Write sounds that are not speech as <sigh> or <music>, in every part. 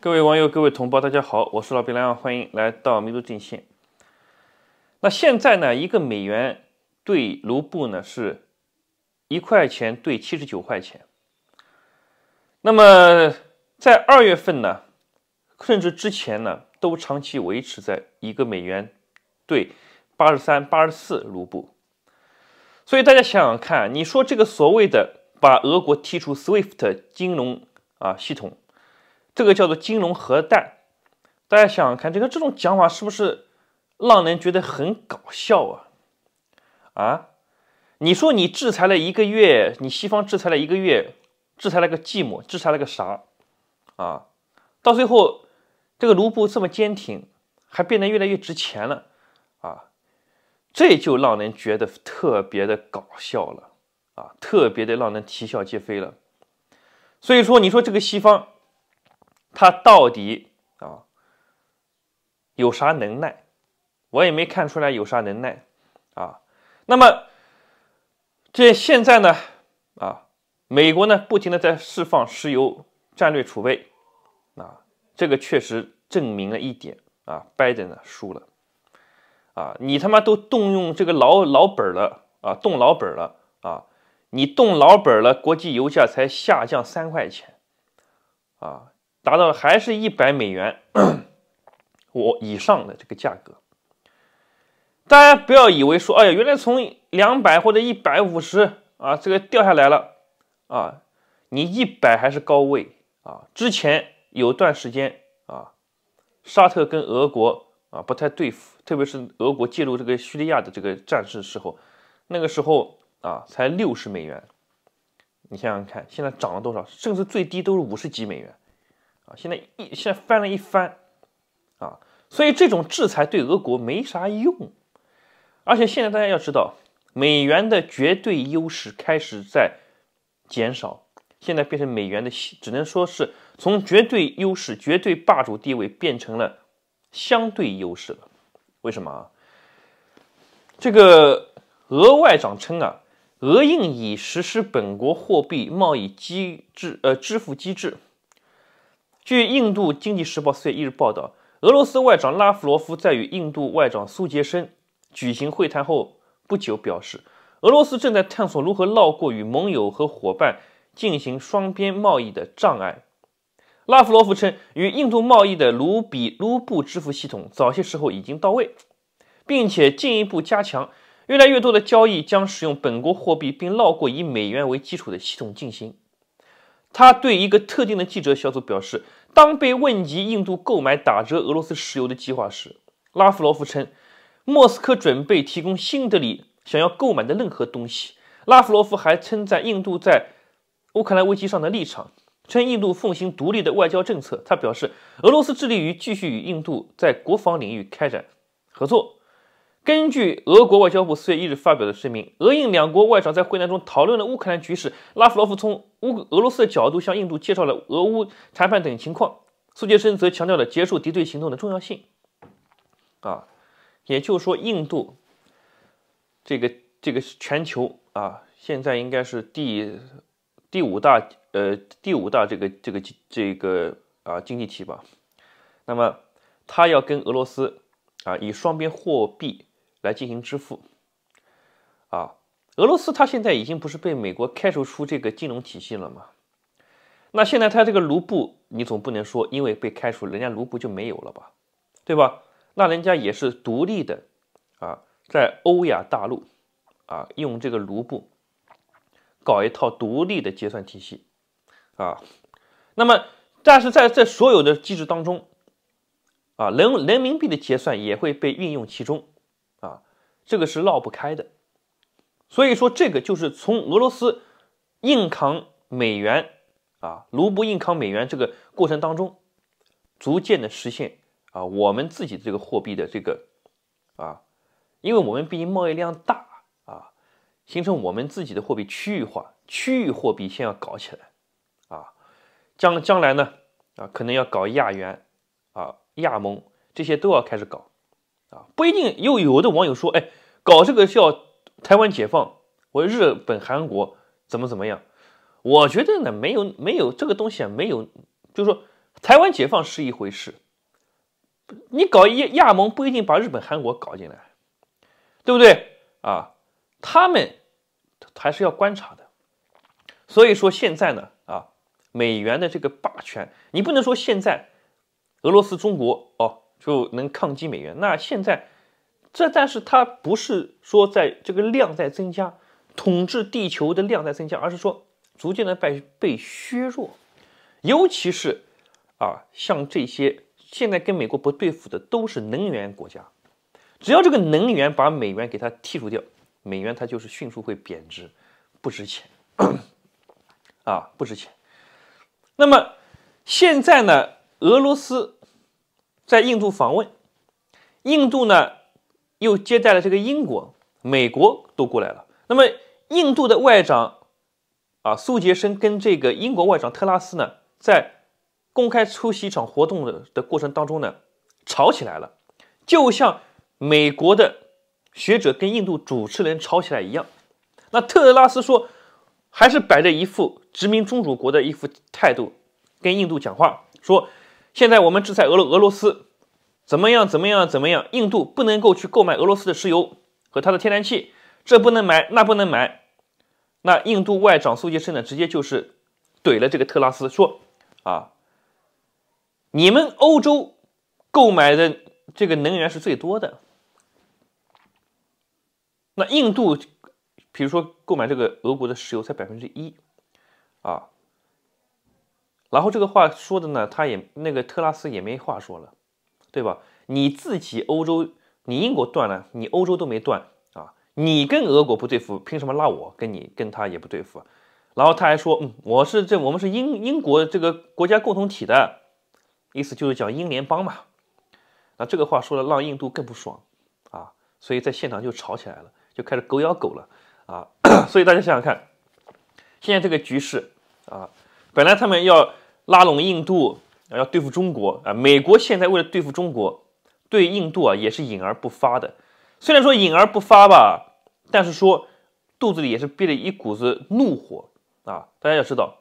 各位网友，各位同胞，大家好，我是老毕良，欢迎来到民族前线。那现在呢，一个美元兑卢布呢是一块钱兑七十九块钱。那么在二月份呢，甚至之前呢，都长期维持在一个美元兑八十三、八十四卢布。所以大家想想看，你说这个所谓的把俄国踢出 SWIFT 金融啊系统？这个叫做“金融核弹”，大家想想看，这个这种讲法是不是让人觉得很搞笑啊？啊，你说你制裁了一个月，你西方制裁了一个月，制裁了个寂寞，制裁了个啥？啊，到最后这个卢布这么坚挺，还变得越来越值钱了啊，这就让人觉得特别的搞笑了啊，特别的让人啼笑皆非了。所以说，你说这个西方。他到底啊有啥能耐？我也没看出来有啥能耐啊。那么这现在呢啊，美国呢不停的在释放石油战略储备啊，这个确实证明了一点啊，拜登呢输了啊，你他妈都动用这个老老本了啊，动老本了啊，你动老本了，国际油价才下降三块钱啊。达到了还是一百美元，我以上的这个价格。大家不要以为说，哎呀，原来从两百或者一百五十啊，这个掉下来了啊，你一百还是高位啊。之前有段时间啊，沙特跟俄国啊不太对付，特别是俄国介入这个叙利亚的这个战事时候，那个时候啊才六十美元。你想想看，现在涨了多少？甚至最低都是五十几美元。啊，现在一现在翻了一番，啊，所以这种制裁对俄国没啥用，而且现在大家要知道，美元的绝对优势开始在减少，现在变成美元的，只能说是从绝对优势、绝对霸主地位变成了相对优势了。为什么啊？这个俄外长称啊，俄印已实施本国货币贸易机制，呃，支付机制。据《印度经济时报》四月一日报道，俄罗斯外长拉夫罗夫在与印度外长苏杰生举行会谈后不久表示，俄罗斯正在探索如何绕过与盟友和伙伴进行双边贸易的障碍。拉夫罗夫称，与印度贸易的卢比卢布支付系统早些时候已经到位，并且进一步加强，越来越多的交易将使用本国货币，并绕过以美元为基础的系统进行。他对一个特定的记者小组表示。当被问及印度购买打折俄罗斯石油的计划时，拉夫罗夫称，莫斯科准备提供新德里想要购买的任何东西。拉夫罗夫还称赞印度在乌克兰危机上的立场，称印度奉行独立的外交政策。他表示，俄罗斯致力于继续与印度在国防领域开展合作。根据俄国外交部四月一日发表的声明，俄印两国外长在会谈中讨论了乌克兰局势。拉夫罗夫从乌俄罗斯的角度向印度介绍了俄乌谈判等情况，苏杰生则强调了结束敌对行动的重要性。啊，也就是说，印度这个这个是全球啊，现在应该是第第五大呃第五大这个这个这个啊经济体吧？那么，他要跟俄罗斯啊以双边货币。来进行支付，啊，俄罗斯它现在已经不是被美国开除出这个金融体系了吗？那现在它这个卢布，你总不能说因为被开除，人家卢布就没有了吧，对吧？那人家也是独立的啊，在欧亚大陆啊，用这个卢布搞一套独立的结算体系啊。那么，但是在这所有的机制当中，啊，人人民币的结算也会被运用其中。啊，这个是绕不开的，所以说这个就是从俄罗斯硬扛美元啊，卢布硬扛美元这个过程当中，逐渐的实现啊，我们自己这个货币的这个啊，因为我们毕竟贸易量大啊，形成我们自己的货币区域化，区域货币先要搞起来啊，将将来呢啊，可能要搞亚元啊，亚盟这些都要开始搞。啊，不一定。又有的网友说：“哎，搞这个叫台湾解放，我日本、韩国怎么怎么样？”我觉得呢，没有没有这个东西啊，没有。就是说，台湾解放是一回事，你搞亚亚盟不一定把日本、韩国搞进来，对不对？啊，他们还是要观察的。所以说现在呢，啊，美元的这个霸权，你不能说现在俄罗斯、中国哦。就能抗击美元。那现在，这但是它不是说在这个量在增加，统治地球的量在增加，而是说逐渐的被被削弱。尤其是啊，像这些现在跟美国不对付的都是能源国家，只要这个能源把美元给它剔除掉，美元它就是迅速会贬值，不值钱，啊，不值钱。那么现在呢，俄罗斯。在印度访问，印度呢又接待了这个英国、美国都过来了。那么印度的外长啊苏杰生跟这个英国外长特拉斯呢，在公开出席一场活动的的过程当中呢，吵起来了，就像美国的学者跟印度主持人吵起来一样。那特拉斯说，还是摆着一副殖民宗主国的一副态度，跟印度讲话说。现在我们制裁俄罗俄罗斯，怎么样？怎么样？怎么样？印度不能够去购买俄罗斯的石油和它的天然气，这不能买，那不能买。那印度外长苏杰生呢，直接就是怼了这个特拉斯，说啊，你们欧洲购买的这个能源是最多的，那印度，比如说购买这个俄国的石油才百分之一，啊。然后这个话说的呢，他也那个特拉斯也没话说了，对吧？你自己欧洲，你英国断了，你欧洲都没断啊，你跟俄国不对付，凭什么拉我跟你跟他也不对付？然后他还说，嗯，我是这我们是英英国这个国家共同体的意思，就是讲英联邦嘛。那这个话说了，让印度更不爽啊，所以在现场就吵起来了，就开始狗咬狗了啊。<coughs> 所以大家想想看，现在这个局势啊，本来他们要。拉拢印度啊，要对付中国啊！美国现在为了对付中国，对印度啊也是隐而不发的。虽然说隐而不发吧，但是说肚子里也是憋着一股子怒火啊！大家要知道，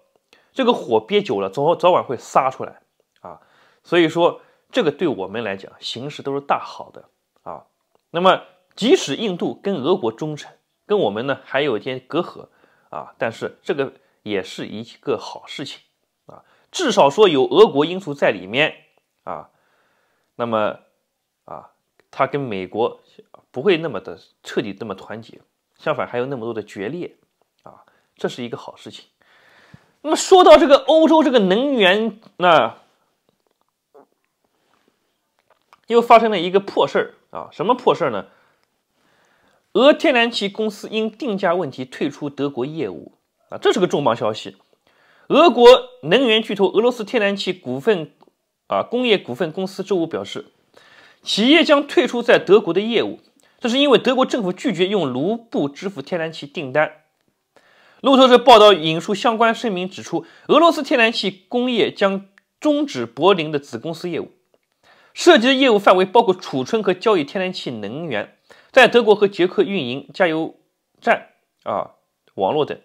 这个火憋久了，总早晚会撒出来啊！所以说，这个对我们来讲，形势都是大好的啊！那么，即使印度跟俄国忠诚，跟我们呢还有一天隔阂啊，但是这个也是一个好事情啊！至少说有俄国因素在里面啊，那么啊，它跟美国不会那么的彻底、那么团结，相反还有那么多的决裂啊，这是一个好事情。那么说到这个欧洲这个能源，那又发生了一个破事儿啊，什么破事儿呢？俄天然气公司因定价问题退出德国业务啊，这是个重磅消息。俄国能源巨头俄罗斯天然气股份，啊工业股份公司周五表示，企业将退出在德国的业务，这是因为德国政府拒绝用卢布支付天然气订单。路透社报道引述相关声明指出，俄罗斯天然气工业将终止柏林的子公司业务，涉及的业务范围包括储存和交易天然气能源，在德国和捷克运营加油站、啊网络等。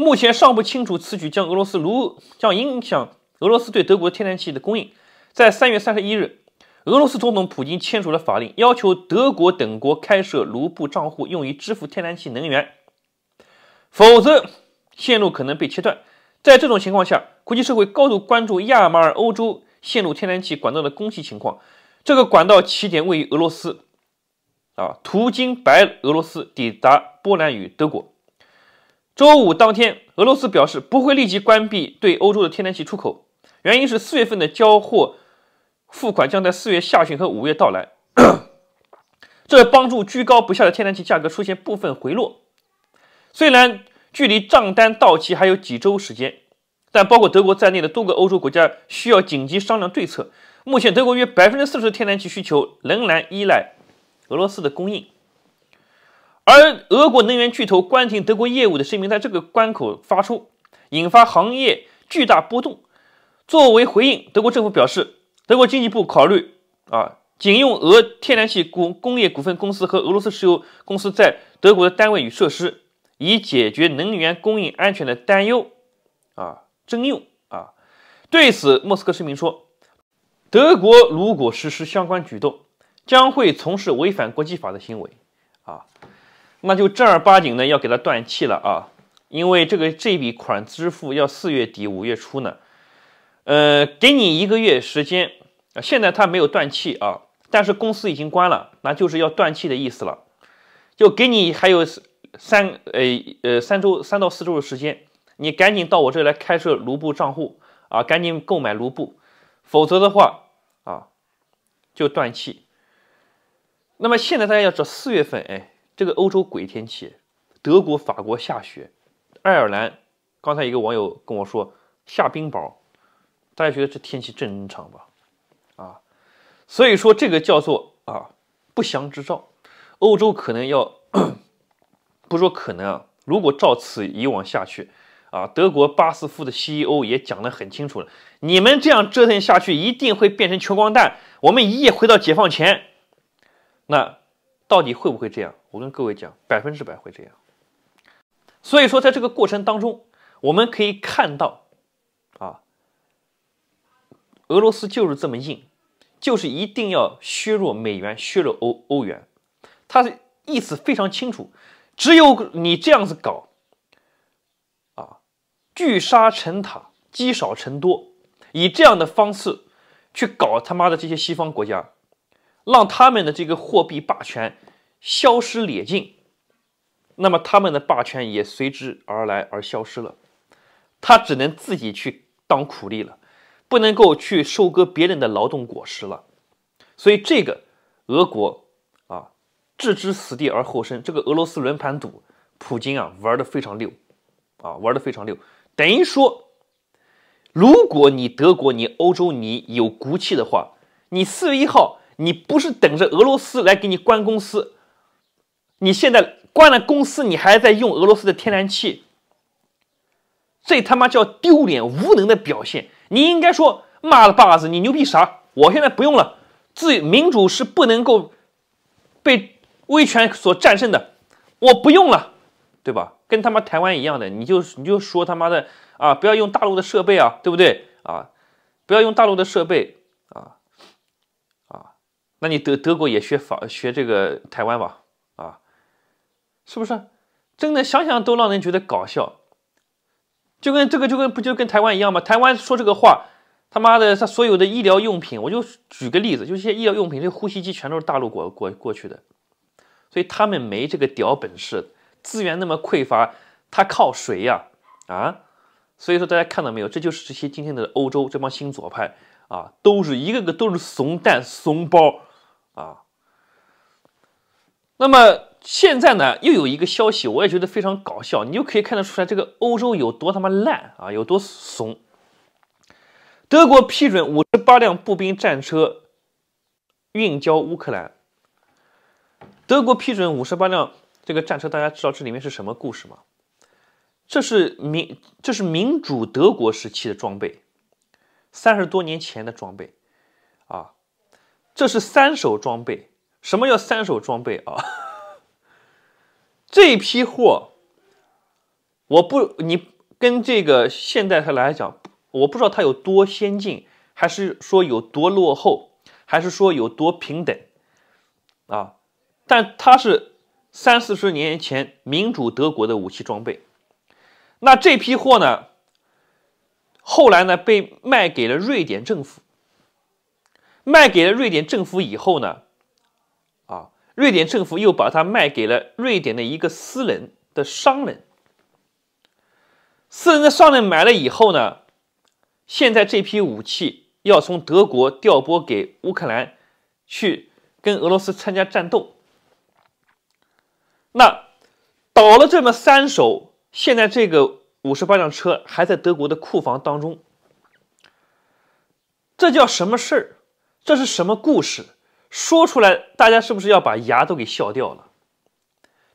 目前尚不清楚此举将俄罗斯卢将影响俄罗斯对德国天然气的供应。在三月三十一日，俄罗斯总统普京签署了法令，要求德国等国开设卢布账户，用于支付天然气能源，否则线路可能被切断。在这种情况下，国际社会高度关注亚马尔欧洲线路天然气管道的供气情况。这个管道起点位于俄罗斯，啊，途经白俄罗斯，抵达波兰与德国。周五当天，俄罗斯表示不会立即关闭对欧洲的天然气出口，原因是四月份的交货付款将在四月下旬和五月到来。<coughs> 这帮助居高不下的天然气价格出现部分回落。虽然距离账单到期还有几周时间，但包括德国在内的多个欧洲国家需要紧急商量对策。目前，德国约百分之四十的天然气需求仍然依赖俄罗斯的供应。而俄国能源巨头关停德国业务的声明在这个关口发出，引发行业巨大波动。作为回应，德国政府表示，德国经济部考虑啊，仅用俄天然气股工业股份公司和俄罗斯石油公司在德国的单位与设施，以解决能源供应安全的担忧啊，征用啊。对此，莫斯科声明说，德国如果实施相关举动，将会从事违反国际法的行为啊。那就正儿八经的要给他断气了啊，因为这个这笔款支付要四月底五月初呢，呃，给你一个月时间啊。现在他没有断气啊，但是公司已经关了，那就是要断气的意思了。就给你还有三呃呃三周三到四周的时间，你赶紧到我这来开设卢布账户啊，赶紧购买卢布，否则的话啊就断气。那么现在大家要知道四月份哎。这个欧洲鬼天气，德国、法国下雪，爱尔兰。刚才一个网友跟我说下冰雹，大家觉得这天气正常吧？啊，所以说这个叫做啊不祥之兆。欧洲可能要 <clears throat> 不说可能啊，如果照此以往下去啊，德国巴斯夫的 CEO 也讲得很清楚了，你们这样折腾下去一定会变成穷光蛋。我们一夜回到解放前，那。到底会不会这样？我跟各位讲，百分之百会这样。所以说，在这个过程当中，我们可以看到，啊，俄罗斯就是这么硬，就是一定要削弱美元、削弱欧欧元。他的意思非常清楚，只有你这样子搞，啊，聚沙成塔，积少成多，以这样的方式去搞他妈的这些西方国家。让他们的这个货币霸权消失殆尽，那么他们的霸权也随之而来而消失了。他只能自己去当苦力了，不能够去收割别人的劳动果实了。所以，这个俄国啊，置之死地而后生。这个俄罗斯轮盘赌，普京啊玩的非常溜，啊玩的非常溜。等于说，如果你德国、你欧洲、你有骨气的话，你四月一号。你不是等着俄罗斯来给你关公司，你现在关了公司，你还在用俄罗斯的天然气，这他妈叫丢脸无能的表现。你应该说妈的巴子，你牛逼啥？我现在不用了。自民主是不能够被威权所战胜的，我不用了，对吧？跟他妈台湾一样的，你就你就说他妈的啊，不要用大陆的设备啊，对不对？啊，不要用大陆的设备啊。那你德德国也学法学这个台湾吧，啊，是不是？真的想想都让人觉得搞笑，就跟这个就跟不就跟台湾一样吗？台湾说这个话，他妈的，他所有的医疗用品，我就举个例子，就些医疗用品，这呼吸机全都是大陆国过过去的，所以他们没这个屌本事，资源那么匮乏，他靠谁呀？啊，所以说大家看到没有？这就是这些今天的欧洲这帮新左派啊，都是一个个都是怂蛋怂包。啊，那么现在呢，又有一个消息，我也觉得非常搞笑，你就可以看得出来这个欧洲有多他妈烂啊，有多怂。德国批准五十八辆步兵战车运交乌克兰。德国批准五十八辆这个战车，大家知道这里面是什么故事吗？这是民，这是民主德国时期的装备，三十多年前的装备啊。这是三手装备，什么叫三手装备啊？<laughs> 这批货，我不，你跟这个现代它来讲，我不知道它有多先进，还是说有多落后，还是说有多平等，啊？但它是三四十年前民主德国的武器装备。那这批货呢，后来呢被卖给了瑞典政府。卖给了瑞典政府以后呢，啊，瑞典政府又把它卖给了瑞典的一个私人的商人。私人的商人买了以后呢，现在这批武器要从德国调拨给乌克兰去跟俄罗斯参加战斗。那倒了这么三手，现在这个五十八辆车还在德国的库房当中，这叫什么事儿？这是什么故事？说出来，大家是不是要把牙都给笑掉了？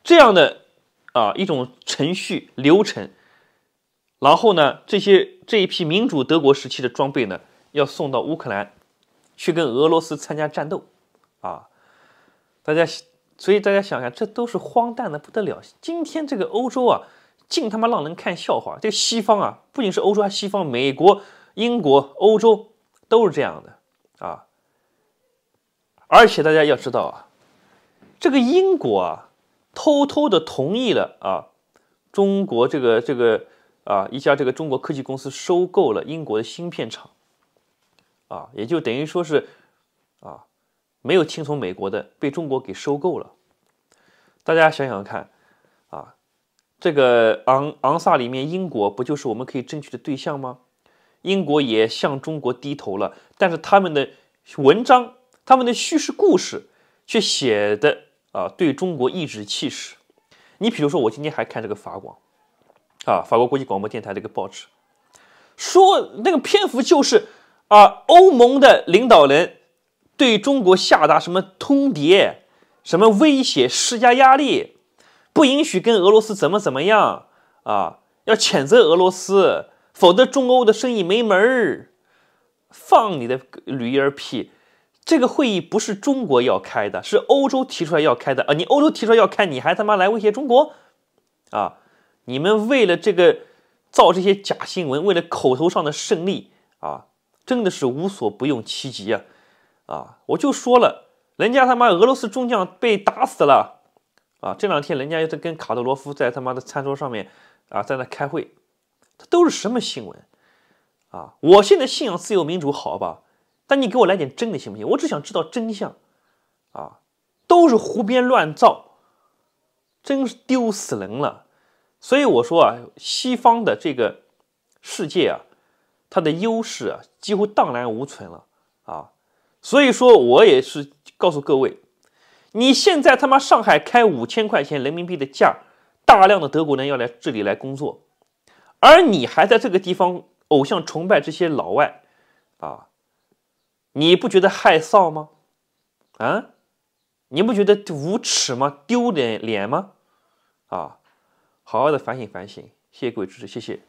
这样的啊，一种程序流程，然后呢，这些这一批民主德国时期的装备呢，要送到乌克兰去跟俄罗斯参加战斗啊！大家，所以大家想想，这都是荒诞的不得了。今天这个欧洲啊，净他妈让人看笑话。这个西方啊，不仅是欧洲，还西方、美国、英国、欧洲都是这样的啊。而且大家要知道啊，这个英国啊，偷偷的同意了啊，中国这个这个啊一家这个中国科技公司收购了英国的芯片厂，啊，也就等于说是啊，没有听从美国的，被中国给收购了。大家想想看啊，这个昂昂萨里面，英国不就是我们可以争取的对象吗？英国也向中国低头了，但是他们的文章。他们的叙事故事却写的啊，对中国颐指气使。你比如说，我今天还看这个法广，啊，法国国际广播电台的一个报纸，说那个篇幅就是啊，欧盟的领导人对中国下达什么通牒、什么威胁、施加压力，不允许跟俄罗斯怎么怎么样啊，要谴责俄罗斯，否则中欧的生意没门儿。放你的驴儿屁！这个会议不是中国要开的，是欧洲提出来要开的啊！你欧洲提出来要开，你还他妈来威胁中国，啊！你们为了这个造这些假新闻，为了口头上的胜利啊，真的是无所不用其极啊！啊！我就说了，人家他妈俄罗斯中将被打死了啊！这两天人家又在跟卡德罗夫在他妈的餐桌上面啊，在那开会，这都是什么新闻啊！我现在信仰自由民主，好吧？那你给我来点真的行不行？我只想知道真相，啊，都是胡编乱造，真是丢死人了。所以我说啊，西方的这个世界啊，它的优势啊几乎荡然无存了啊。所以说我也是告诉各位，你现在他妈上海开五千块钱人民币的价，大量的德国人要来这里来工作，而你还在这个地方偶像崇拜这些老外，啊。你不觉得害臊吗？啊，你不觉得无耻吗？丢脸脸吗？啊，好好的反省反省。谢谢各位支持，谢谢。